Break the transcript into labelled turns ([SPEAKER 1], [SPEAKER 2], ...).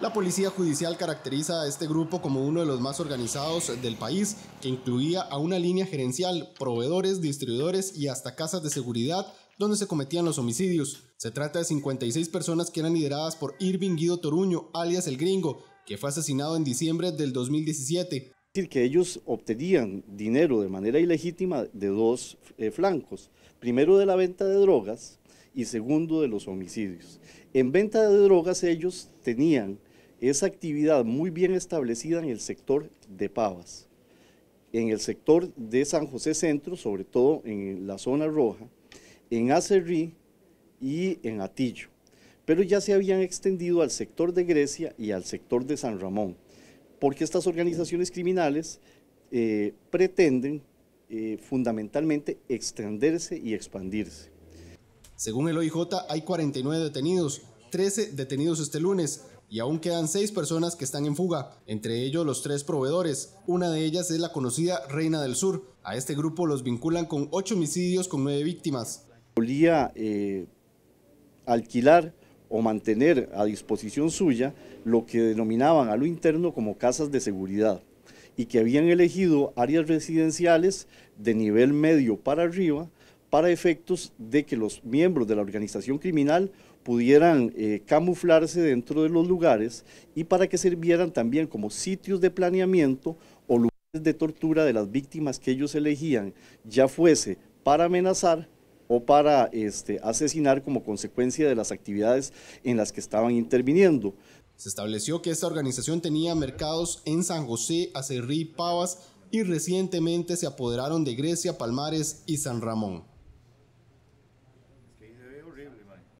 [SPEAKER 1] La Policía Judicial caracteriza a este grupo como uno de los más organizados del país, que incluía a una línea gerencial, proveedores, distribuidores y hasta casas de seguridad donde se cometían los homicidios. Se trata de 56 personas que eran lideradas por Irving Guido Toruño, alias el gringo, que fue asesinado en diciembre del 2017.
[SPEAKER 2] decir, que ellos obtenían dinero de manera ilegítima de dos eh, flancos. Primero de la venta de drogas, y segundo de los homicidios. En venta de drogas ellos tenían esa actividad muy bien establecida en el sector de Pavas, en el sector de San José Centro, sobre todo en la zona roja, en Acerrí y en Atillo, pero ya se habían extendido al sector de Grecia y al sector de San Ramón, porque estas organizaciones criminales eh, pretenden eh, fundamentalmente extenderse y expandirse.
[SPEAKER 1] Según el OIJ, hay 49 detenidos, 13 detenidos este lunes, y aún quedan seis personas que están en fuga, entre ellos los tres proveedores. Una de ellas es la conocida Reina del Sur. A este grupo los vinculan con ocho homicidios con nueve víctimas.
[SPEAKER 2] Solía eh, alquilar o mantener a disposición suya lo que denominaban a lo interno como casas de seguridad y que habían elegido áreas residenciales de nivel medio para arriba para efectos de que los miembros de la organización criminal pudieran eh, camuflarse dentro de los lugares y para que sirvieran también como sitios de planeamiento o lugares de tortura de las víctimas que ellos elegían, ya fuese para amenazar o para este, asesinar como consecuencia de las actividades en las que estaban interviniendo.
[SPEAKER 1] Se estableció que esta organización tenía mercados en San José, Acerrí, Pavas y recientemente se apoderaron de Grecia, Palmares y San Ramón.